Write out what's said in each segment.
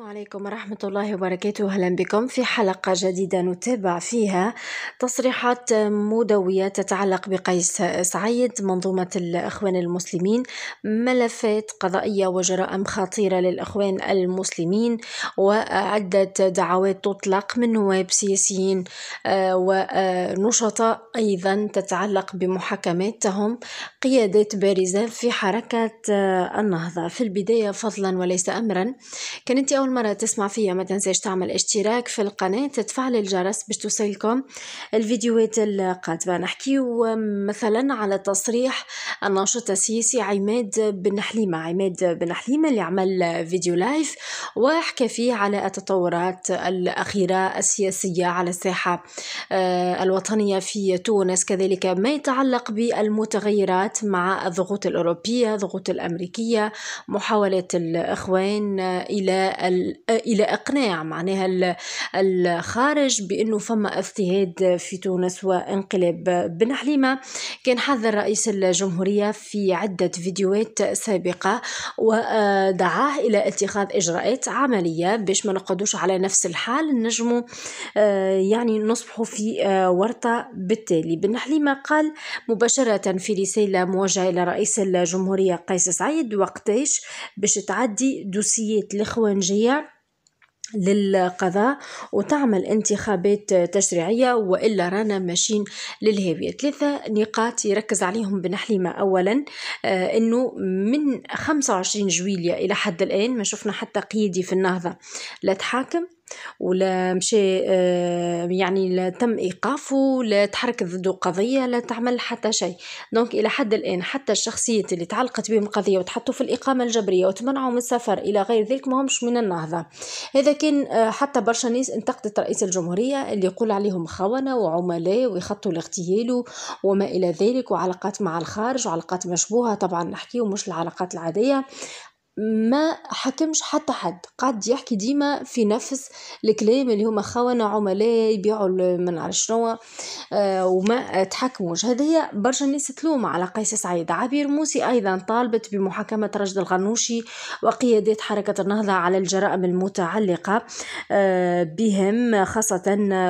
السلام عليكم ورحمة الله وبركاته أهلا بكم في حلقة جديدة نتابع فيها تصريحات مدوية تتعلق بقيس سعيد منظومة الإخوان المسلمين ملفات قضائية وجرائم خطيرة للإخوان المسلمين وعدة دعوات تطلق من نواب سياسيين آه، ونشطاء أيضا تتعلق بمحاكماتهم قيادات بارزة في حركة آه، النهضة في البداية فضلا وليس أمرا كانت اول أول مرة تسمع فيها ما تنساش تعمل اشتراك في القناة تفعل الجرس باش توصلكم الفيديوهات القادمة نحكيو مثلا على تصريح الناشط السياسي عماد بن حليمة عماد بن حليمة اللي عمل فيديو لايف وحكى فيه على التطورات الأخيرة السياسية على الساحة آه، الوطنية في تونس كذلك ما يتعلق بالمتغيرات مع الضغوط الأوروبية الضغوط الأمريكية محاولات الإخوان إلى إلى إقناع معناها الخارج بأنه فما اضطهاد في تونس وانقلاب بن حليمة كان حذر رئيس الجمهورية في عدة فيديوهات سابقة ودعاه إلى اتخاذ إجراءات عملية باش ما نقعدوش على نفس الحال نجمو آه، يعني نصبحوا في آه، ورطة بالتالي بن حليمة قال مباشرة في رسالة موجهة إلى رئيس الجمهورية قيس سعيد وقتاش باش تعدي دوسيات الإخوانجية تشريعية للقضاء وتعمل انتخابات تشريعية وإلا رانا ماشيين للهاوية ثلاثة نقاط يركز عليهم بن حليمة أولا آه أنه من 25 جويلية إلى حد الآن ما شفنا حتى قيدي في النهضة لا تحاكم ولا مشى آه، يعني لا تم ايقافه لا تحرك ضد قضيه لا تعمل حتى شيء دونك الى حد الان حتى الشخصيات اللي تعلقت بهم قضيه وتحطوا في الاقامه الجبريه وتمنعوا من السفر الى غير ذلك ما همش من النهضه هذا كان آه، حتى برشا ناس انتقدت رئيس الجمهوريه اللي يقول عليهم خونه وعملاء ويخطوا الاغتيال وما الى ذلك وعلاقات مع الخارج وعلاقات مشبوهه طبعا نحكيو مش العلاقات العاديه ما حكمش حتى حد قعد يحكي ديما في نفس الكلام اللي هما خونة عملاء يبيعوا من على شنو آه، وما تحكموش هذه برشا ناس تلوم على قيس سعيد عبير موسي ايضا طالبت بمحاكمة رشد الغنوشي وقيادات حركة النهضة على الجرائم المتعلقة آه، بهم خاصة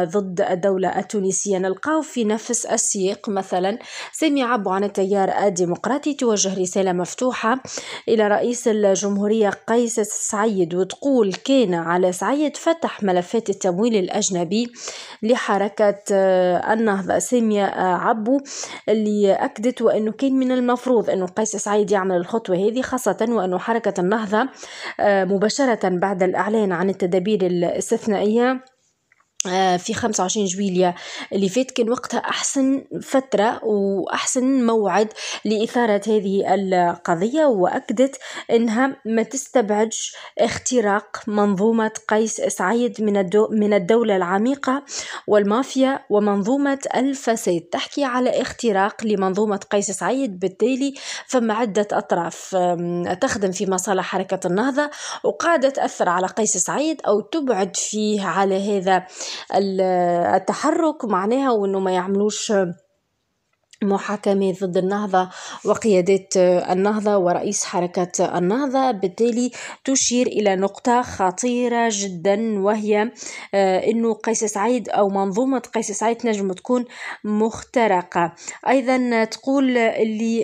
ضد الدولة التونسية نلقاو في نفس السياق مثلا سامي عبو عن التيار الديمقراطي توجه رسالة مفتوحة إلى رئيس الجمهورية قيس السعيد وتقول كان على سعيد فتح ملفات التمويل الأجنبي لحركة آه، النهضة سامية آه، عبو اللي أكدت وأنه كان من المفروض أنه قيس سعيد يعمل الخطوة هذه خاصة وأنه حركة النهضة آه، مباشرة بعد الإعلان عن التدابير الاستثنائية آه، في 25 جويلية اللي فات كان وقتها أحسن فترة وأحسن موعد لإثارة هذه القضية وأكدت أنها ما تستبعدش اختراق منظومة قيس سعيد من, الدو من الدولة العميقة والمافيا ومنظومة الفساد تحكي على اختراق لمنظومة قيس سعيد بالتالي فما عدة أطراف تخدم في مصالح حركة النهضة وقاعدة تأثر على قيس سعيد أو تبعد فيه على هذا التحرك معناها وانه ما يعملوش محاكمة ضد النهضة وقيادة آه، النهضة ورئيس حركة النهضة بالتالي تشير إلى نقطة خطيرة جدا وهي آه، أنه قيس سعيد أو منظومة قيس سعيد نجم تكون مخترقة أيضا تقول اللي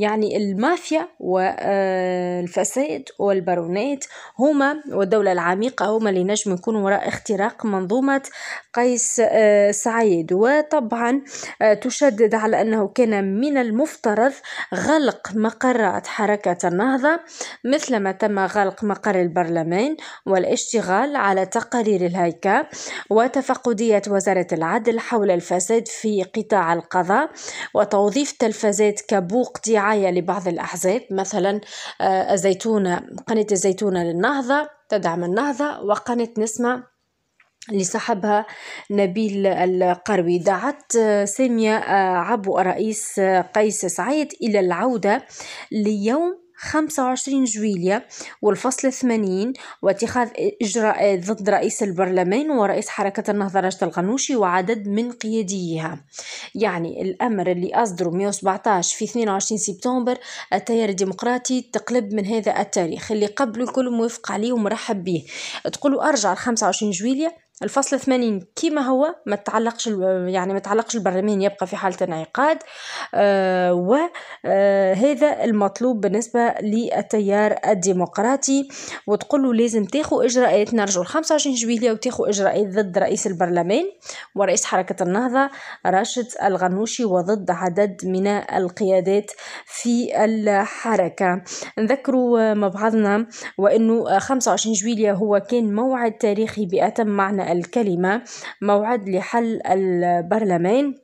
يعني المافيا والفساد آه، والبارونات هما والدولة العميقة هما اللي نجم يكون وراء اختراق منظومة قيس آه، سعيد وطبعا آه، تشدد على أنه كان من المفترض غلق مقرات حركة النهضة مثلما تم غلق مقر البرلمان والاشتغال على تقارير الهيكة وتفقدية وزارة العدل حول الفساد في قطاع القضاء وتوظيف تلفازات كبوق دعاية لبعض الأحزاب مثلا آه، الزيتونة قناة الزيتونة للنهضة تدعم النهضة وقناة نسمة لصاحبها نبيل القروي دعت سامية عبو رئيس قيس سعيد إلى العودة ليوم 25 جويلية والفصل 80 واتخاذ إجراءات ضد رئيس البرلمان ورئيس حركة النهضة رشد الغنوشي وعدد من قياديها يعني الأمر اللي أصدره 117 في 22 سبتمبر التيار الديمقراطي تقلب من هذا التاريخ اللي قبل الكل موافق عليه ومرحب به تقولوا أرجع ل 25 جويلية الفصل 80 كما هو ما تعلقش يعني ما تعلقش البرلمان يبقى في حاله انعقاد آه، وهذا آه، المطلوب بالنسبه للتيار الديمقراطي وتقولوا لازم تاخو اجراءات نرجعوا 25 جويليه وتاخذ اجراءات ضد رئيس البرلمان ورئيس حركه النهضه راشد الغنوشي وضد عدد من القيادات في الحركه نذكروا آه، مع بعضنا وانه 25 جويليه هو كان موعد تاريخي باتم معنى الكلمة موعد لحل البرلمان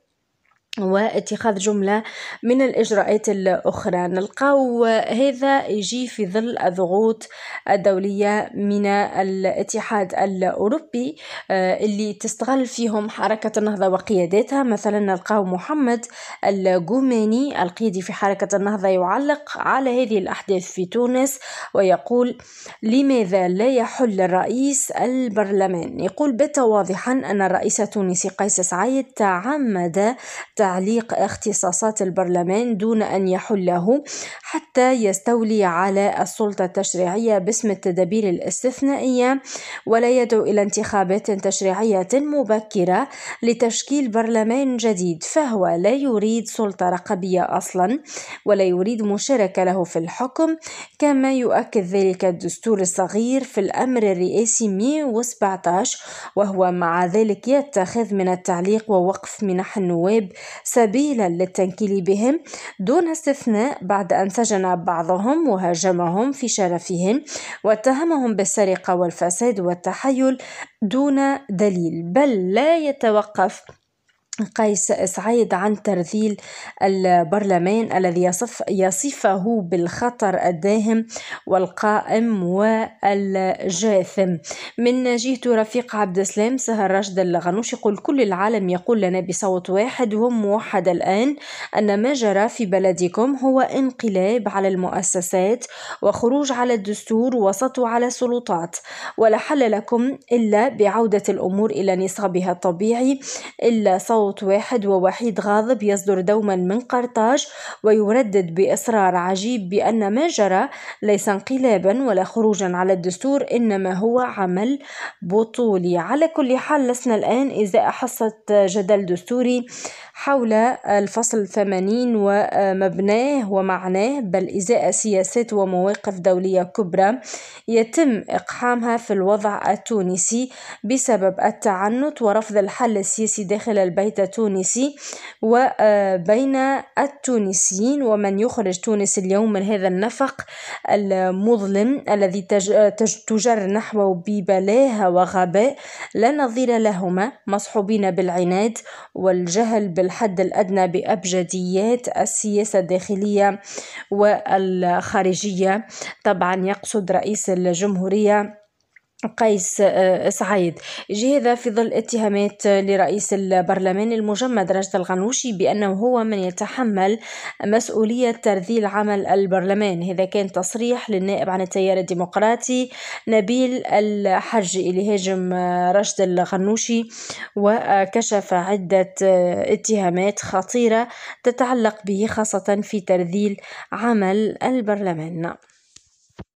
واتخاذ جملة من الإجراءات الأخرى نلقاو هذا يجي في ظل الضغوط الدولية من الاتحاد الأوروبي آه، اللي تستغل فيهم حركة النهضة وقياداتها مثلا نلقاو محمد الجوماني القيادي في حركة النهضة يعلق على هذه الأحداث في تونس ويقول لماذا لا يحل الرئيس البرلمان يقول بات واضحا أن الرئيس التونسي قيس سعيد تعمد تعليق اختصاصات البرلمان دون أن يحله حتى يستولي على السلطة التشريعية باسم التدابير الاستثنائية ولا يدعو إلى انتخابات تشريعية مبكرة لتشكيل برلمان جديد فهو لا يريد سلطة رقبية أصلا ولا يريد مشاركة له في الحكم كما يؤكد ذلك الدستور الصغير في الأمر الرئاسي 117 وهو مع ذلك يتخذ من التعليق ووقف منح النواب سبيلا للتنكيل بهم دون استثناء بعد أن سجن بعضهم وهاجمهم في شرفهم واتهمهم بالسرقة والفساد والتحيل دون دليل بل لا يتوقف قيس سعيد عن ترذيل البرلمان الذي يصف يصفه بالخطر الداهم والقائم والجاثم من جهة رفيق عبد السلام سهر رشد الغنوش يقول كل العالم يقول لنا بصوت واحد وموحد الآن أن ما جرى في بلدكم هو انقلاب على المؤسسات وخروج على الدستور وسطو على السلطات ولا حل لكم إلا بعودة الأمور إلى نصابها الطبيعي إلا صوت صوت واحد ووحيد غاضب يصدر دوما من قرطاج ويردد بإصرار عجيب بأن ما جرى ليس انقلابا ولا خروجا على الدستور إنما هو عمل بطولي على كل حال لسنا الآن إزاء حصة جدل دستوري حول الفصل 80 ومبناه ومعناه بل إزاء سياسات ومواقف دولية كبرى يتم إقحامها في الوضع التونسي بسبب التعنت ورفض الحل السياسي داخل البيت بيت تونسي وبين التونسيين ومن يخرج تونس اليوم من هذا النفق المظلم الذي تجر نحوه ببلاها وغباء لا نظير لهما مصحوبين بالعناد والجهل بالحد الأدنى بأبجديات السياسة الداخلية والخارجية طبعا يقصد رئيس الجمهورية قيس آه، سعيد هذا في ظل اتهامات آه، لرئيس البرلمان المجمد رشد الغنوشي بأنه هو من يتحمل مسؤولية ترذيل عمل البرلمان هذا كان تصريح للنائب عن التيار الديمقراطي نبيل الحجي اللي هاجم آه، رشد الغنوشي وكشف عدة اتهامات خطيرة تتعلق به خاصة في ترذيل عمل البرلمان